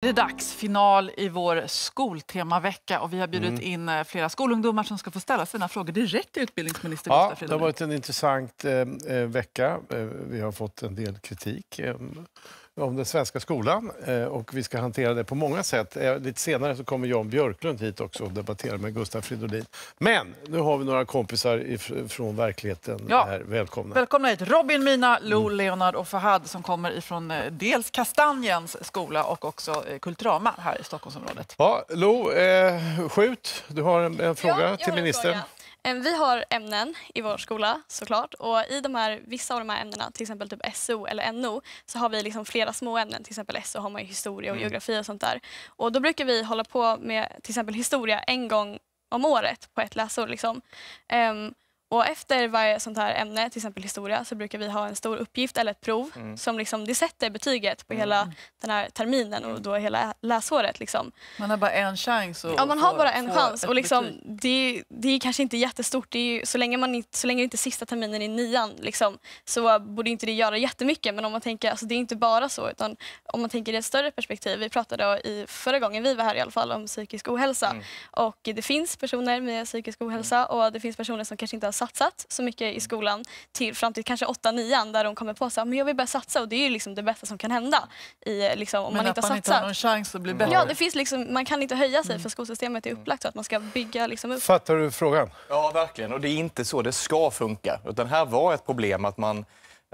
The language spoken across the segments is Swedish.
Det är dags, final i vår skoltemavecka och vi har bjudit mm. in eh, flera skolungdomar som ska få ställa sina frågor direkt till utbildningsminister ja, Gustav Det har varit en intressant eh, eh vecka. Eh, vi har fått en del kritik om den svenska skolan eh, och vi ska hantera det på många sätt. Eh, lite senare så kommer Jan Björklund hit också och debatterar med Gustaf Fridolin. Men nu har vi några kompisar från verkligheten ja. här. Välkomna! Välkomna hit! Robin, Mina, Lou, mm. Leonard och Fahad som kommer ifrån eh, dels Kastanjens skola och också Kulturama här i Stockholmsområdet. Ja, Lo, eh, skjut! Du har en, en fråga ja, till ministern. Fråga. Eh, vi har ämnen i vår skola såklart och i de här, vissa av de här ämnena, till exempel typ SO eller NO, så har vi liksom flera små ämnen. Till exempel SO har man ju historia och mm. geografi och sånt där. Och då brukar vi hålla på med till exempel historia en gång om året på ett läsår. Liksom. Um, och efter varje sånt här ämne, till exempel historia, så brukar vi ha en stor uppgift eller ett prov mm. som liksom, det sätter betyget på mm. hela den här terminen och mm. då hela läsåret. Liksom. Man har bara en chans att Ja, man har bara en chans. Och liksom, det, det, är kanske inte jättestort. Det är ju, så, länge man, så länge det inte är sista terminen i nian liksom, så borde inte det göra jättemycket. Men om man tänker, alltså, det är inte bara så, utan om man tänker i ett större perspektiv. Vi pratade i, förra gången vi var här i alla fall om psykisk ohälsa. Mm. Och det finns personer med psykisk ohälsa mm. och det finns personer som kanske inte har satsat så mycket i mm. skolan till fram till kanske 8-9 där de kommer på att jag vill börja satsa och det är ju liksom det bästa som kan hända i, liksom, om Men man inte har man satsat. Inte har chans att bli mm. bättre. Ja, det finns liksom, man kan inte höja sig mm. för skolsystemet är upplagt så att man ska bygga liksom, upp. Fattar du frågan? Ja, verkligen. Och det är inte så det ska funka. Utan här var ett problem att man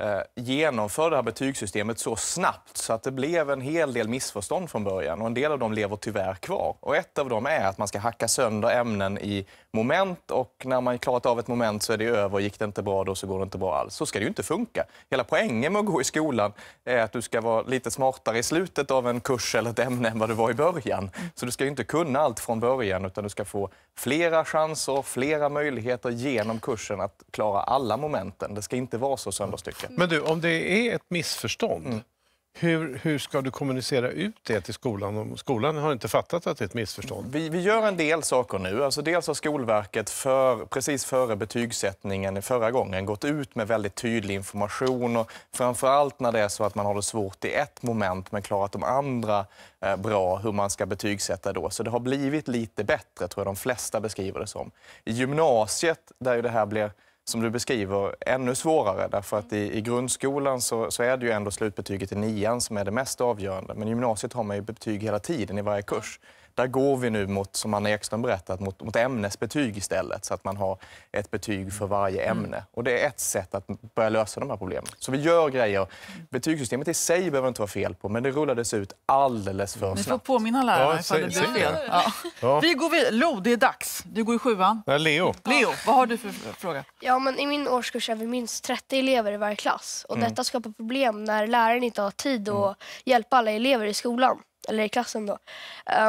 Eh, genomför det här betygssystemet så snabbt så att det blev en hel del missförstånd från början och en del av dem lever tyvärr kvar. Och ett av dem är att man ska hacka sönder ämnen i moment och när man klarat av ett moment så är det över. Gick det inte bra då så går det inte bra alls. Så ska det ju inte funka. Hela poängen med att gå i skolan är att du ska vara lite smartare i slutet av en kurs eller ett ämne än vad du var i början. Så du ska ju inte kunna allt från början utan du ska få flera chanser, flera möjligheter genom kursen att klara alla momenten. Det ska inte vara så sönderstyckat tillbaka. Men du, om det är ett missförstånd, mm. hur, hur ska du kommunicera ut det till skolan om skolan har inte fattat att det är ett missförstånd? Vi, vi gör en del saker nu. Alltså dels har Skolverket för, precis före betygssättningen förra gången gått ut med väldigt tydlig information och framförallt när det är så att man har det svårt i ett moment men klarat de andra eh, bra hur man ska betygsätta då. Så det har blivit lite bättre tror jag de flesta beskriver det som. I gymnasiet där ju det här blir som du beskriver, ännu svårare. Därför att i, i grundskolan så, så, är det ju ändå slutbetyget i nian som är det mest avgörande. Men i gymnasiet har man ju betyg hela tiden i varje kurs. Där går vi nu mot, som Anna Ekström berättat, mot, mot ämnesbetyg istället. Så att man har ett betyg för varje mm. ämne. Mm. Och det är ett sätt att börja lösa de här problemen. Så vi gör grejer. Mm. Betygssystemet i sig behöver inte vara fel på, men det rullades ut alldeles för snabbt. Ni får påminna lärarna ja, ifall det blir fel. Ja. Ja. Vi går vid. Lo, det är dags. Du går i sjuan. Nej, Leo. Leo, vad har du för fråga? Ja, men I min årskurs är vi minst 30 elever i varje klass. Och mm. Detta skapar problem när läraren inte har tid att mm. hjälpa alla elever i skolan eller i klassen då.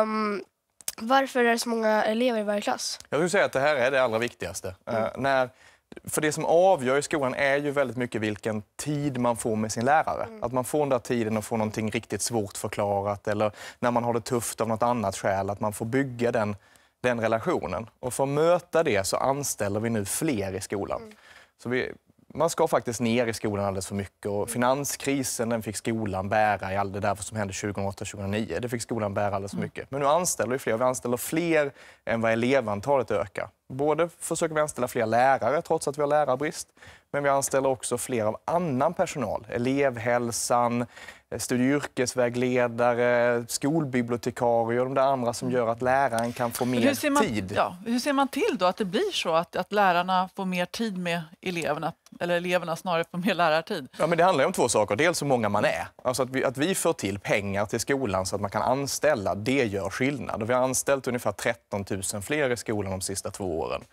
Um, varför är det så många elever i varje klass? Jag skulle säga att det här är det allra viktigaste. Mm. Uh, när, för det som avgör i skolan är ju väldigt mycket vilken tid man får med sin lärare. Mm. Att man får den där tiden och får någonting riktigt svårt förklarat eller när man har det tufft av något annat skäl, att man får bygga den, den relationen. Och för att möta det så anställer vi nu fler i skolan. Mm. Så vi, man ska faktiskt ner i skolan alldeles för mycket. Och mm. finanskrisen den fick skolan bära i allt det där som hände 2008-2009. Det fick skolan bära alldeles för mm. mycket. Men nu anställer vi fler. Vi anställer fler än vad elevantalet ökar. Både försöker vi anställa fler lärare trots att vi har lärarbrist, men vi anställer också fler av annan personal. Elevhälsan, eh, studie och yrkesvägledare, skolbibliotekarier och de där andra som mm. gör att läraren kan få mer hur man, tid. Ja, hur ser man till då att det blir så att, att lärarna får mer tid med eleverna? Eller eleverna snarare får mer lärartid? Ja, men det handlar om två saker. Dels hur många man är. Alltså att vi, att vi får till pengar till skolan så att man kan anställa, det gör skillnad. Och vi har anställt ungefär 13 000 fler i skolan de sista två åren.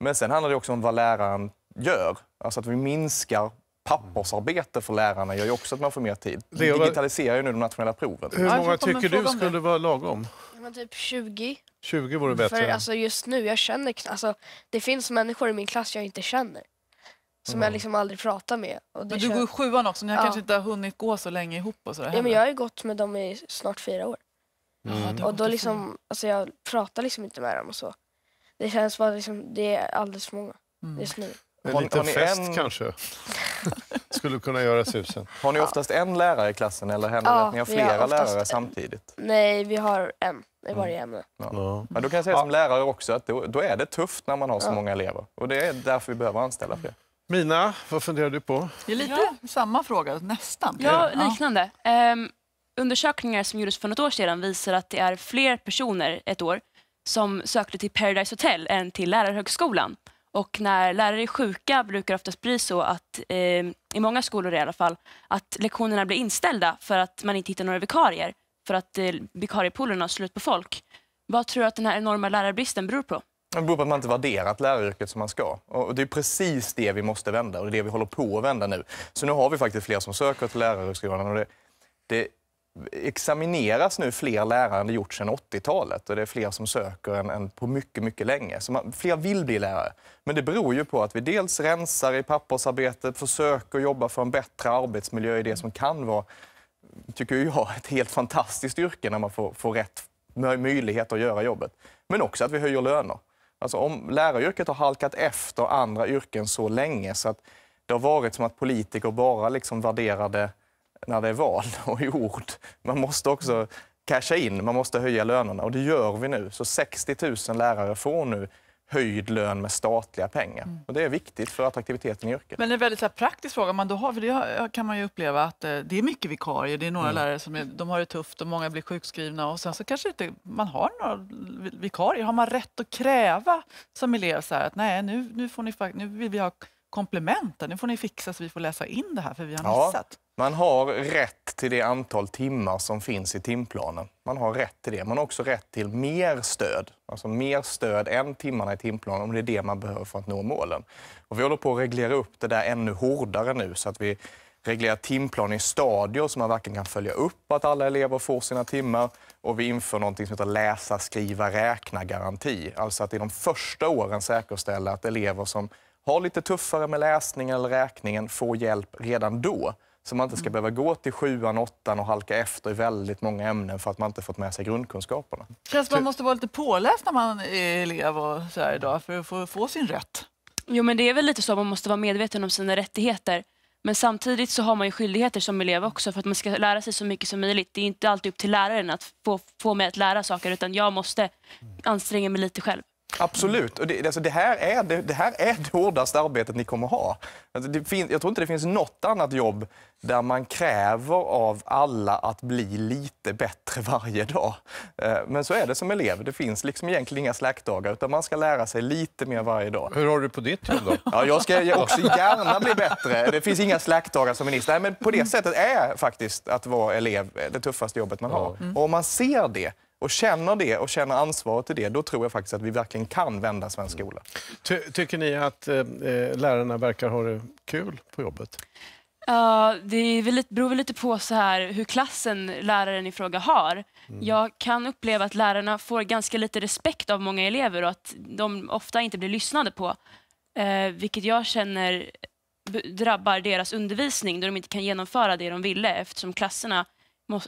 Men sen handlar det också om vad läraren gör. Alltså att vi minskar pappersarbete för lärarna gör ju också att man får mer tid. Vi digitaliserar ju nu de nationella proven. Hur många tycker du skulle vara lagom? Men typ 20. 20 vore bättre. För alltså, just nu, jag känner alltså, Det finns människor i min klass jag inte känner. Som mm. jag liksom aldrig pratar med. men du känner... går i sjuan också, ni har ja. kanske inte hunnit gå så länge ihop och sådär. Ja, men jag har ju gått med dem i snart fyra år. Mm. Och då liksom, alltså jag pratar liksom inte med dem och så. Det känns bara liksom, det är alldeles för många mm. just nu. En liten fest en... kanske? Skulle kunna göra susen. Har ni oftast en lärare i klassen eller händer ja, det att ni har flera har oftast... lärare samtidigt? Nej, vi har en i varje mm. ämne. Ja. Ja. ja. då kan jag säga som lärare också att då, då är det tufft när man har så många elever. Och det är därför vi behöver anställa fler. Mina, vad funderar du på? Det är lite samma fråga, nästan. Ja, liknande. Um, undersökningar som gjordes för något år sedan visar att det är fler personer ett år som sökte till Paradise Hotel än till lärarhögskolan. Och när lärare är sjuka brukar det oftast bli så att, eh, i många skolor i alla fall, att lektionerna blir inställda för att man inte hittar några vikarier. För att eh, vikariepoolen har slut på folk. Vad tror du att den här enorma lärarbristen beror på? Det beror på att man inte värderat läraryrket som man ska. Och det är precis det vi måste vända och det är det vi håller på att vända nu. Så nu har vi faktiskt fler som söker till lärarhögskolan och det, det examineras nu fler lärare än det gjort sedan 80-talet och det är fler som söker än, än på mycket, mycket länge. Så man, fler vill bli lärare. Men det beror ju på att vi dels rensar i pappersarbetet, försöker jobba för en bättre arbetsmiljö i det som kan vara, tycker jag, ett helt fantastiskt yrke när man får, får rätt möjlighet att göra jobbet. Men också att vi höjer löner. Alltså om läraryrket har halkat efter andra yrken så länge så att det har varit som att politiker bara liksom värderade när det är val och i ord. Man måste också casha in, man måste höja lönerna och det gör vi nu. Så 60 000 lärare får nu höjd lön med statliga pengar. Mm. Och det är viktigt för attraktiviteten i yrket. Men en väldigt praktisk fråga man då har, för det kan man ju uppleva att eh, det är mycket vikarier, det är några mm. lärare som är, de har det tufft och många blir sjukskrivna och sen så kanske inte man har några vikarier. Har man rätt att kräva som elev så här, att nej nu, nu får ni nu vill vi ha komplementen. Nu får ni fixa så vi får läsa in det här, för vi har ja, Man har rätt till det antal timmar som finns i timplanen. Man har rätt till det. Man har också rätt till mer stöd. Alltså mer stöd än timmarna i timplanen om det är det man behöver för att nå målen. Och vi håller på att reglera upp det där ännu hårdare nu så att vi reglerar timplan i stadier så man verkligen kan följa upp att alla elever får sina timmar. Och vi inför något som heter läsa, skriva, räkna-garanti. Alltså att i de första åren säkerställa att elever som har lite tuffare med läsningen eller räkningen, få hjälp redan då. Så man inte ska mm. behöva gå till sjuan, åttan och halka efter i väldigt många ämnen för att man inte fått med sig grundkunskaperna. känns man måste vara lite påläst när man är elev och så här idag för att få, få sin rätt. Jo, men det är väl lite så, man måste vara medveten om sina rättigheter. Men samtidigt så har man ju skyldigheter som elev också för att man ska lära sig så mycket som möjligt. Det är inte alltid upp till läraren att få, få mig att lära saker utan jag måste anstränga mig lite själv. Absolut. Och det, alltså det, här är det, det, här är det hårdaste arbetet ni kommer ha. Alltså det fin, jag tror inte det finns något annat jobb där man kräver av alla att bli lite bättre varje dag. Eh, men så är det som elev. Det finns liksom egentligen inga slackdagar utan man ska lära sig lite mer varje dag. Hur har du på ditt jobb då? Ja, jag ska också gärna bli bättre. Det finns inga slackdagar som minister. Nej, men på det sättet är faktiskt att vara elev det tuffaste jobbet man har. Mm. Och om man ser det och känner det och känner ansvaret i det, då tror jag faktiskt att vi verkligen kan vända svensk skola. Ty tycker ni att eh, eh lärarna verkar ha det kul på jobbet? Ja, uh, det väl, beror väl lite på så här, hur klassen läraren i fråga har. Mm. Jag kan uppleva att lärarna får ganska lite respekt av många elever och att de ofta inte blir lyssnade på. Uh, vilket jag känner drabbar deras undervisning då de inte kan genomföra det de ville eftersom klasserna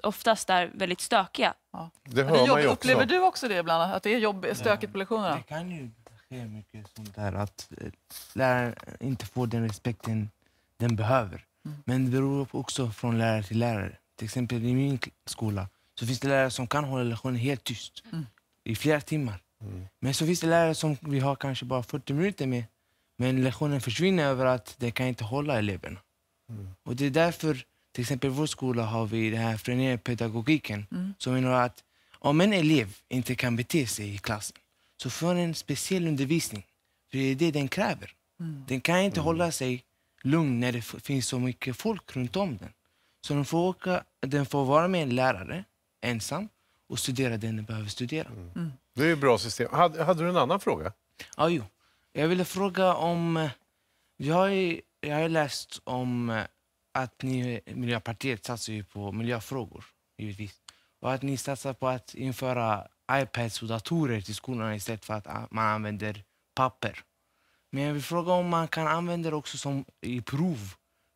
oftast är väldigt stökiga. Ja. Det hör det man ju också. Upplever du också det ibland, att det är jobb, stökigt på lektionerna? Det kan ju ske mycket sånt där, att eh, läraren inte får den respekten den behöver. Mm. Men det beror också från lärare till lärare. Till exempel i min skola så finns det lärare som kan hålla lektionen helt tyst mm. i flera timmar. Mm. Men så finns det lärare som vi har kanske bara 40 minuter med, men lektionen försvinner över att de kan inte hålla eleverna. Mm. Och det är därför till exempel i vår skola har vi den här frenerade mm. som innebär att om en elev inte kan bete sig i klassen så får den en speciell undervisning. För det är det den kräver. Mm. Den kan inte mm. hålla sig lugn när det finns så mycket folk runt om den. Så den får, åka, den får vara med en lärare ensam och studera det den behöver studera. Mm. mm. Det är ett bra system. Hade, hade, du en annan fråga? Ja, jo. Jag ville fråga om... Eh, jag har, jag har läst om eh, att ni, Miljöpartiet satsar ju på miljöfrågor, givetvis. Och att ni satsar på att införa iPads och datorer till skolorna istället för att man använder papper. Men jag vill fråga om man kan använda det också som i prov.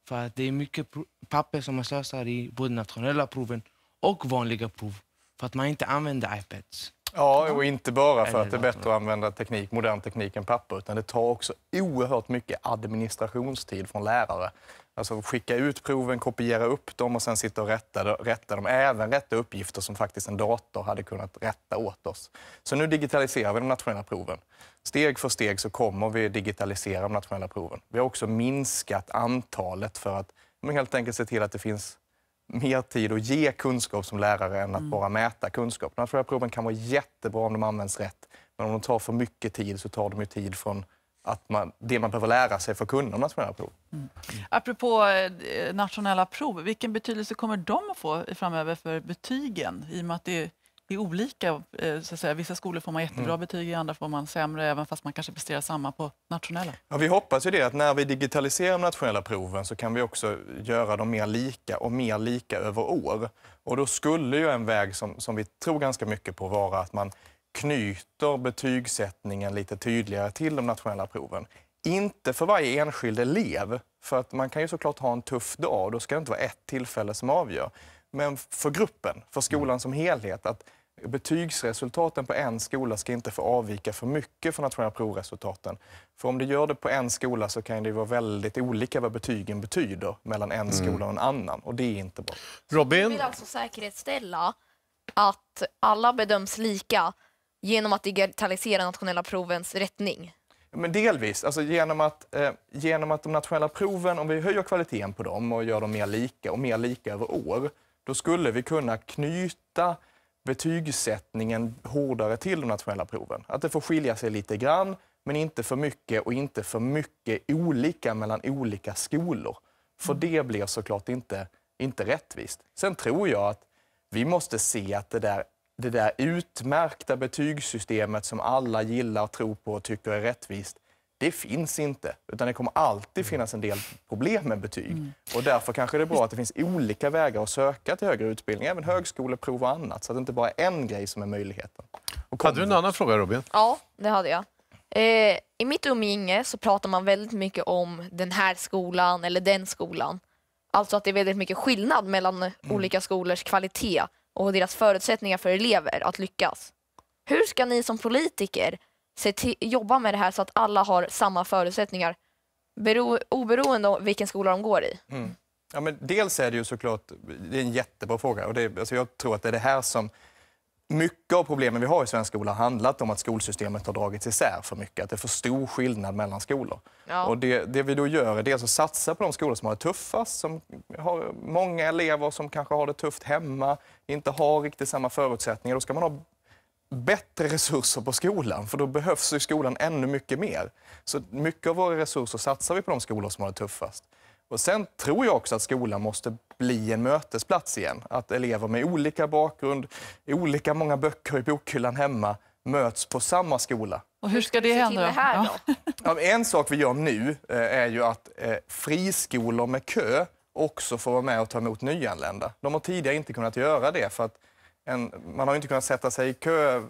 För att det är mycket papper som man slösar i både nationella proven och vanliga prov för att man inte använder iPads. Ja, och inte bara för att det är bättre att använda teknik, modern teknik än papper, utan det tar också oerhört mycket administrationstid från lärare. Alltså skicka ut proven, kopiera upp dem och sen sitta och rätta, rätta dem. Även rätta uppgifter som faktiskt en dator hade kunnat rätta åt oss. Så nu digitaliserar vi de nationella proven. Steg för steg så kommer vi digitalisera de nationella proven. Vi har också minskat antalet för att helt enkelt se till att det finns mer tid och ge kunskap som lärare än att mm. bara mäta kunskap. De här proven kan vara jättebra om de används rätt. Men om de tar för mycket tid så tar de ju tid från att man, det man behöver lära sig för att kunna nationella prov. Mm. Apropå eh, nationella prov, vilken betydelse kommer de att få framöver för betygen? I och med att det det är olika. Eh, så att säga. Vissa skolor får man jättebra mm. betyg, i andra får man sämre, även fast man kanske presterar samma på nationella. Ja, vi hoppas ju det, att när vi digitaliserar de nationella proven så kan vi också göra dem mer lika och mer lika över år. Och då skulle ju en väg som, som vi tror ganska mycket på vara att man knyter betygssättningen lite tydligare till de nationella proven. Inte för varje enskild elev, för att man kan ju såklart ha en tuff dag och då ska det inte vara ett tillfälle som avgör. Men för gruppen, för skolan mm. som helhet, att betygsresultaten på en skola ska inte få avvika för mycket från nationella provresultaten. För om det gör det på en skola så kan det vara väldigt olika vad betygen betyder mellan en mm. skola och en annan och det är inte bra. Robin? Vi vill alltså säkerhetsställa att alla bedöms lika genom att digitalisera nationella provens rättning? Men delvis, alltså genom, att, eh, genom att de nationella proven, om vi höjer kvaliteten på dem och gör dem mer lika och mer lika över år, då skulle vi kunna knyta betygssättningen hårdare till de nationella proven. Att det får skilja sig lite grann, men inte för mycket och inte för mycket olika mellan olika skolor. För mm. det blir såklart inte, inte rättvist. Sen tror jag att vi måste se att det där, det där utmärkta betygssystemet som alla gillar, tror på och tycker är rättvist, det finns inte. Utan det kommer alltid mm. finnas en del problem med betyg. Mm. Och därför kanske det är bra att det finns olika vägar att söka till högre utbildning, även högskoleprov och annat, så att det inte bara är en grej som är möjligheten. Och hade du en annan fråga Robin? Ja, det hade jag. Eh, I mitt umgänge så pratar man väldigt mycket om den här skolan eller den skolan. Alltså att det är väldigt mycket skillnad mellan mm. olika skolors kvalitet och deras förutsättningar för elever att lyckas. Hur ska ni som politiker se till, jobba med det här så att alla har samma förutsättningar bero, oberoende av vilken skola de går i. Mm. Ja, men dels är det ju såklart det är en jättebra fråga. Och det, alltså jag tror att det är det här som mycket av problemen vi har i svensk skola har handlat om att skolsystemet har dragits isär för mycket. Att det är för stor skillnad mellan skolor. Ja. Och det, det, vi då gör är dels att satsa på de skolor som har det tuffast, som har många elever som kanske har det tufft hemma, inte har riktigt samma förutsättningar. Då ska man ha bättre resurser på skolan, för då behövs ju skolan ännu mycket mer. Så mycket av våra resurser satsar vi på de skolor som har det tuffast. Och sen tror jag också att skolan måste bli en mötesplats igen. Att elever med olika bakgrund, olika många böcker i bokhyllan hemma möts på samma skola. Och hur ska det hända? Det här då? en sak vi gör nu eh, är ju att eh, friskolor med kö också får vara med och ta emot nyanlända. De har tidigare inte kunnat göra det för att en, man har inte kunnat sätta sig i kö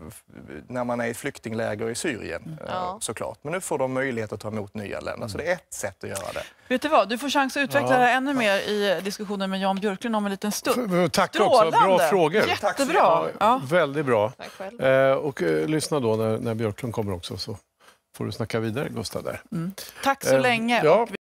när man är i flyktingläger i Syrien mm. eh, ja. såklart. Men nu får de möjlighet att ta emot nyanlända, mm. så det är mm. ett sätt att göra det. Vet du vad, du får chans att utveckla ja. det här ännu mer i diskussionen med Jan Björklund om en liten stund. Tack Strålande. också, bra frågor. Jättebra. Ja, väldigt bra. Eh, och eh, lyssna då när, när Björklund kommer också så får du snacka vidare Gustav där. Mm. Tack så eh, länge. Ja.